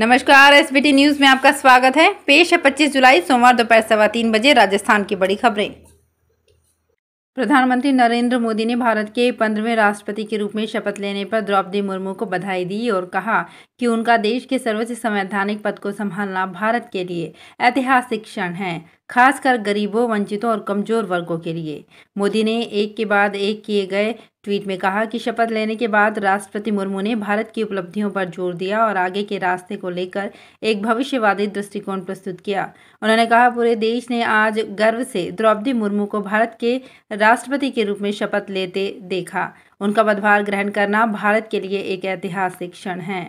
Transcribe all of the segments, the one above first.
नमस्कार S news में आपका स्वागत है पेश है 25 जुलाई सोमवार दोपहर सवा तीन बजे राजस्थान की बड़ी खबरें प्रधानमंत्री नरेंद्र मोदी ने भारत के पंद्रहवें राष्ट्रपति के रूप में शपथ लेने पर द्रौपदी मुर्मू को बधाई दी और कहा कि उनका देश के सर्वोच्च संवैधानिक पद को संभालना भारत के लिए ऐतिहासिक क्षण है खासकर गरीबों वंचितों और कमजोर वर्गों के लिए मोदी ने एक के बाद एक किए गए ट्वीट में कहा कि शपथ लेने के बाद राष्ट्रपति मुर्मू ने भारत की उपलब्धियों पर जोर दिया और आगे के रास्ते को लेकर एक भविष्यवादी दृष्टिकोण प्रस्तुत किया उन्होंने कहा पूरे देश ने आज गर्व से द्रौपदी मुर्मू को भारत के राष्ट्रपति के रूप में शपथ लेते देखा उनका पदभार ग्रहण करना भारत के लिए एक ऐतिहासिक क्षण है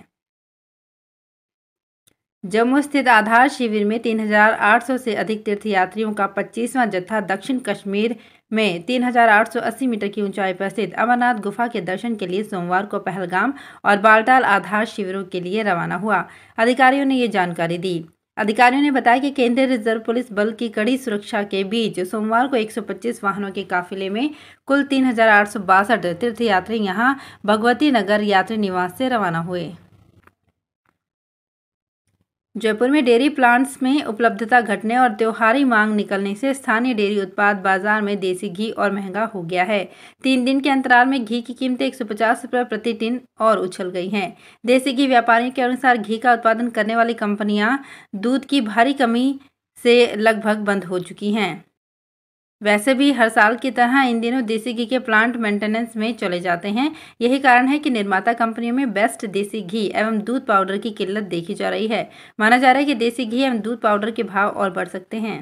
जम्मू स्थित आधार शिविर में 3,800 से अधिक तीर्थयात्रियों का 25वां जत्था दक्षिण कश्मीर में 3,880 मीटर की ऊंचाई पर स्थित अमरनाथ गुफा के दर्शन के लिए सोमवार को पहलगाम और बालटाल आधार शिविरों के लिए रवाना हुआ अधिकारियों ने ये जानकारी दी अधिकारियों ने बताया कि केंद्रीय रिजर्व पुलिस बल की कड़ी सुरक्षा के बीच सोमवार को 125 वाहनों के काफिले में कुल तीन तीर्थयात्री यहां भगवती नगर यात्री निवास से रवाना हुए जयपुर में डेयरी प्लांट्स में उपलब्धता घटने और त्योहारी मांग निकलने से स्थानीय डेयरी उत्पाद बाजार में देसी घी और महंगा हो गया है तीन दिन के अंतराल में घी की कीमतें एक सौ प्रति टिन और उछल गई हैं देसी घी व्यापारियों के अनुसार घी का उत्पादन करने वाली कंपनियां दूध की भारी कमी से लगभग बंद हो चुकी हैं वैसे भी हर साल की तरह इन दिनों देसी घी के प्लांट मेंटेनेंस में चले जाते हैं यही कारण है कि निर्माता कंपनियों में बेस्ट देसी घी एवं दूध पाउडर की किल्लत देखी जा रही है माना जा रहा है कि देसी घी एवं दूध पाउडर के भाव और बढ़ सकते हैं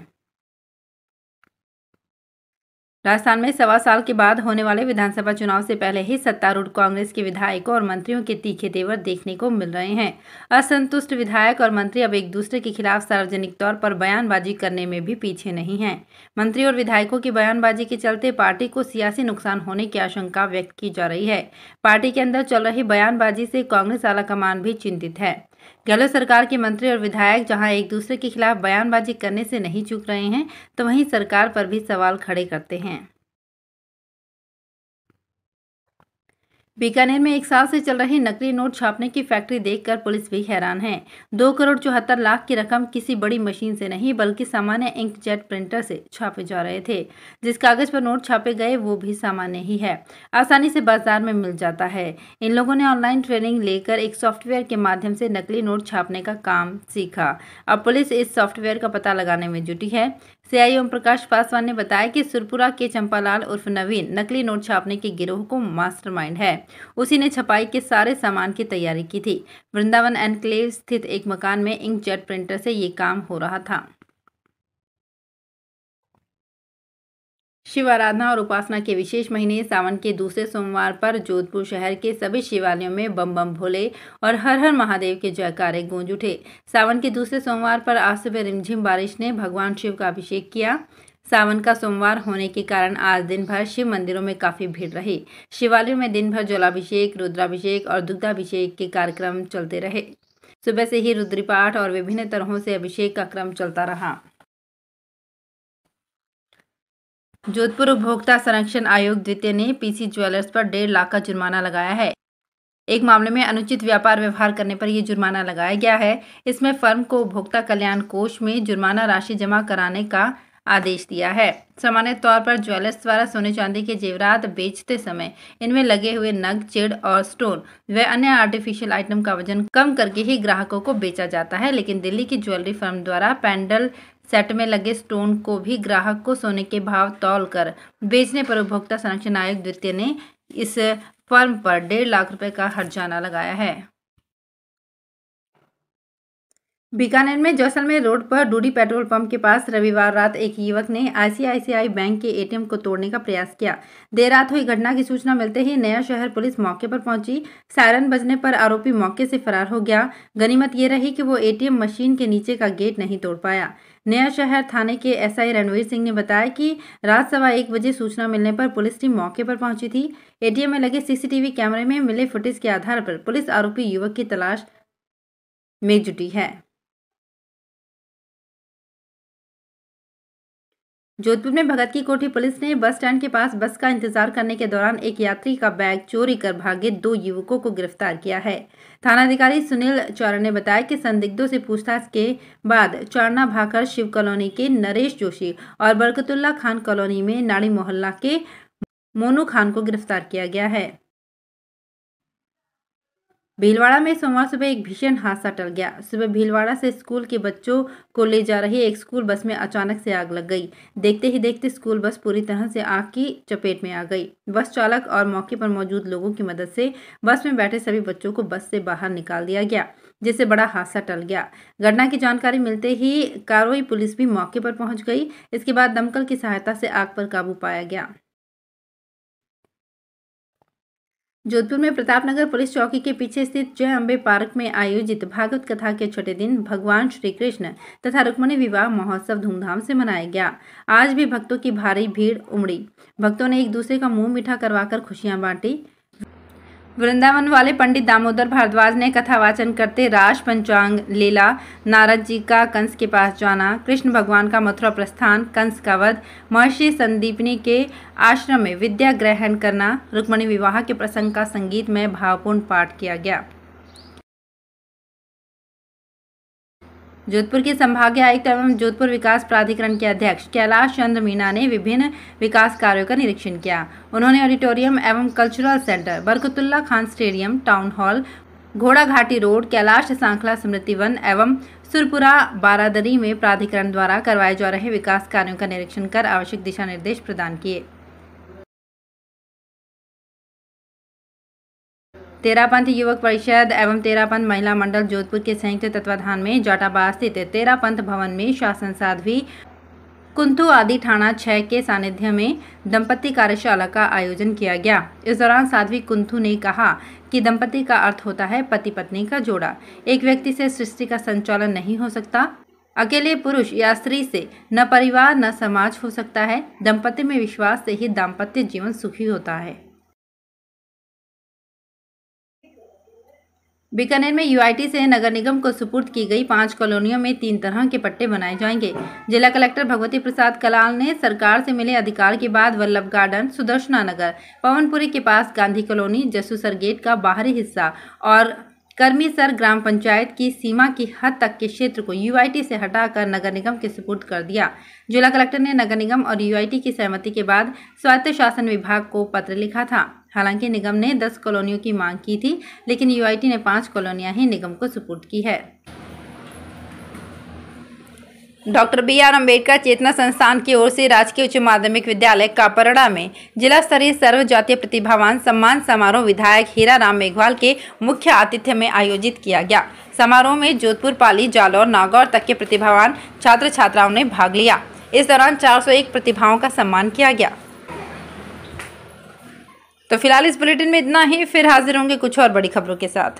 राजस्थान में सवा साल के बाद होने वाले विधानसभा चुनाव से पहले ही सत्तारूढ़ कांग्रेस के विधायकों और मंत्रियों के तीखे तेवर देखने को मिल रहे हैं असंतुष्ट विधायक और मंत्री अब एक दूसरे के खिलाफ सार्वजनिक तौर पर बयानबाजी करने में भी पीछे नहीं हैं मंत्री और विधायकों की बयानबाजी के चलते पार्टी को सियासी नुकसान होने की आशंका व्यक्त की जा रही है पार्टी के अंदर चल रही बयानबाजी से कांग्रेस आला भी चिंतित है गहलोत सरकार के मंत्री और विधायक जहां एक दूसरे के खिलाफ बयानबाजी करने से नहीं चूक रहे हैं तो वहीं सरकार पर भी सवाल खड़े करते हैं बीकानेर में एक साल से चल रही नकली नोट छापने की फैक्ट्री देखकर पुलिस भी हैरान है दो करोड़ चौहत्तर लाख की रकम किसी बड़ी मशीन से नहीं बल्कि सामान्य जेट प्रिंटर से छापे जा रहे थे जिस कागज पर नोट छापे गए वो भी सामान्य ही है आसानी से बाजार में मिल जाता है इन लोगों ने ऑनलाइन ट्रेनिंग लेकर एक सॉफ्टवेयर के माध्यम से नकली नोट छापने का काम सीखा अब पुलिस इस सॉफ्टवेयर का पता लगाने में जुटी है सीआई ओम प्रकाश पासवान ने बताया कि सुरपुरा के चंपालाल उर्फ नवीन नकली नोट छापने के गिरोह को मास्टरमाइंड है उसी ने छपाई के सारे सामान की तैयारी की थी वृंदावन एनक्लेव स्थित एक मकान में इंक जेट प्रिंटर से ये काम हो रहा था शिव आराधना और उपासना के विशेष महीने सावन के दूसरे सोमवार पर जोधपुर शहर के सभी शिवालयों में बम बम भोले और हर हर महादेव के जयकारे गूंज उठे सावन के दूसरे सोमवार पर आज सुबह रिमझिम बारिश ने भगवान शिव का अभिषेक किया सावन का सोमवार होने के कारण आज दिन भर शिव मंदिरों में काफी भीड़ रही शिवालयों में दिन भर जलाभिषेक रुद्राभिषेक और दुग्धाभिषेक के कार्यक्रम चलते रहे सुबह से ही रुद्रपाठ और विभिन्न तरहों से अभिषेक का क्रम चलता रहा जोधपुर उपभोक्ता संरक्षण आयोग द्वितीय ने पीसी ज्वेलर्स पर डेढ़ लाख का जुर्माना लगाया है एक मामले में अनुचित व्यापार व्यवहार करने पर यह जुर्माना लगाया गया है इसमें फर्म को उपभोक्ता कल्याण कोष में जुर्माना राशि जमा कराने का आदेश दिया है सामान्य तौर पर ज्वेलर्स द्वारा सोने चांदी के जेवरात बेचते समय इनमें लगे हुए नग चिड़ और स्टोन व अन्य आर्टिफिशियल आइटम का वजन कम करके ही ग्राहकों को बेचा जाता है लेकिन दिल्ली की ज्वेलरी फर्म द्वारा पैंडल सेट में लगे स्टोन को भी ग्राहक को सोने के भाव तौल कर बेचने पर उपभोक्ता संरक्षण आयोग द्वितीय ने इस फर्म पर डेढ़ लाख रुपए का हर्जाना लगाया है बीकानेर में जैसलमेर रोड पर डूडी पेट्रोल पंप के पास रविवार रात एक युवक ने आईसीआईसीआई बैंक के एटीएम को तोड़ने का प्रयास किया देर रात हुई घटना की सूचना मिलते ही नया शहर पुलिस मौके पर पहुंची सायरन बजने पर आरोपी मौके से फरार हो गया गनीमत ये रही कि वो एटीएम मशीन के नीचे का गेट नहीं तोड़ पाया नया शहर थाने के एसआई रणवीर सिंह ने बताया कि रात सवा एक बजे सूचना मिलने पर पुलिस टीम मौके पर पहुंची थी एटीएम में लगे सीसीटीवी कैमरे में मिले फुटेज के आधार पर पुलिस आरोपी युवक की तलाश में जुटी है जोधपुर में भगत की कोठी पुलिस ने बस स्टैंड के पास बस का इंतजार करने के दौरान एक यात्री का बैग चोरी कर भागे दो युवकों को गिरफ्तार किया है थानाधिकारी सुनील चौरा ने बताया कि संदिग्धों से पूछताछ के बाद चौरना भाकर शिव कॉलोनी के नरेश जोशी और बरकतुल्ला खान कॉलोनी में नाड़ी मोहल्ला के मोनू खान को गिरफ्तार किया गया है भीलवाड़ा में सोमवार सुबह एक भीषण हादसा टल गया सुबह भीलवाड़ा से स्कूल के बच्चों को ले जा रही एक स्कूल बस में अचानक से आग लग गई देखते ही देखते स्कूल बस पूरी तरह से आग की चपेट में आ गई बस चालक और मौके पर मौजूद लोगों की मदद से बस में बैठे सभी बच्चों को बस से बाहर निकाल दिया गया जिससे बड़ा हादसा टल गया घटना की जानकारी मिलते ही कारोई पुलिस भी मौके पर पहुंच गई इसके बाद दमकल की सहायता से आग पर काबू पाया गया जोधपुर में प्रतापनगर पुलिस चौकी के पीछे स्थित जय अम्बे पार्क में आयोजित भागवत कथा के छठे दिन भगवान श्री कृष्ण तथा रुक्मणी विवाह महोत्सव धूमधाम से मनाया गया आज भी भक्तों की भारी भीड़ उमड़ी भक्तों ने एक दूसरे का मुंह मीठा करवाकर खुशियां बांटी वृंदावन वाले पंडित दामोदर भारद्वाज ने कथा वाचन करते राज पंचांग लीला नारद जी का कंस के पास जाना कृष्ण भगवान का मथुरा प्रस्थान कंस का वध महर्षि संदीपनी के आश्रम में विद्या ग्रहण करना रुक्मणी विवाह के प्रसंग का संगीत में भावपूर्ण पाठ किया गया जोधपुर के संभागीय आयुक्त एवं जोधपुर विकास प्राधिकरण के अध्यक्ष कैलाश चंद्र मीणा ने विभिन्न विकास कार्यों का निरीक्षण किया उन्होंने ऑडिटोरियम एवं cultural centre Barkatullah Khan stadium town hall Ghoda Ghati road Kailash Sankhla Smriti Van एवं सुरपुरा बारादरी में प्राधिकरण द्वारा करवाए जा रहे विकास कार्यों का निरीक्षण कर आवश्यक दिशा निर्देश प्रदान किए तेरापंथ युवक परिषद एवं तेरापंथ महिला मंडल जोधपुर के संयुक्त तत्वाधान में जाटाबाद स्थित तेरापंथ भवन में शासन साध्वी कुंतु आदि थाना छः के सानिध्य में दंपत्ति कार्यशाला का आयोजन किया गया इस दौरान साध्वी कुंतु ने कहा कि दंपति का अर्थ होता है पति पत्नी का जोड़ा एक व्यक्ति से सृष्टि का संचालन नहीं हो सकता अकेले पुरुष या स्त्री से न परिवार न समाज हो सकता है दंपति में विश्वास से ही दाम्पत्य जीवन सुखी होता है बीकानेर में यूआईटी से नगर निगम को सुपुर्द की गई पांच कॉलोनियों में तीन तरह के पट्टे बनाए जाएंगे जिला कलेक्टर भगवती प्रसाद कलाल ने सरकार से मिले अधिकार के बाद वल्लभ गार्डन सुदर्शना नगर पवनपुरी के पास गांधी कॉलोनी जसूसर गेट का बाहरी हिस्सा और कर्मीसर ग्राम पंचायत की सीमा की हद तक के क्षेत्र को यूआईटी से हटाकर नगर निगम के सुपुर्द कर दिया जिला कलेक्टर ने नगर निगम और यूआईटी की सहमति के बाद स्वायत्त शासन विभाग को पत्र लिखा था हालांकि निगम ने 10 कॉलोनियों की मांग की थी लेकिन यूआईटी ने पाँच कॉलोनियां ही निगम को सुपुर्द की है doctor B R Ambedkar Chetna Sansthan की ओर से राजकीय उच्च माध्यमिक विद्यालय कापरड़ा में जिला स्तरीय सर्वजातीय प्रतिभावान सम्मान समारोह विधायक हीरा राम मेघवाल के मुख्य आतिथ्य में आयोजित किया गया समारोह में जोधपुर पाली जालौर नागौर तक के प्रतिभावान छात्र छात्राओं ने भाग लिया इस दौरान चार प्रतिभाओं का सम्मान किया गया तो फिलहाल इस बुलेटिन में इतना ही फिर हाजिर होंगे कुछ और बड़ी खबरों के साथ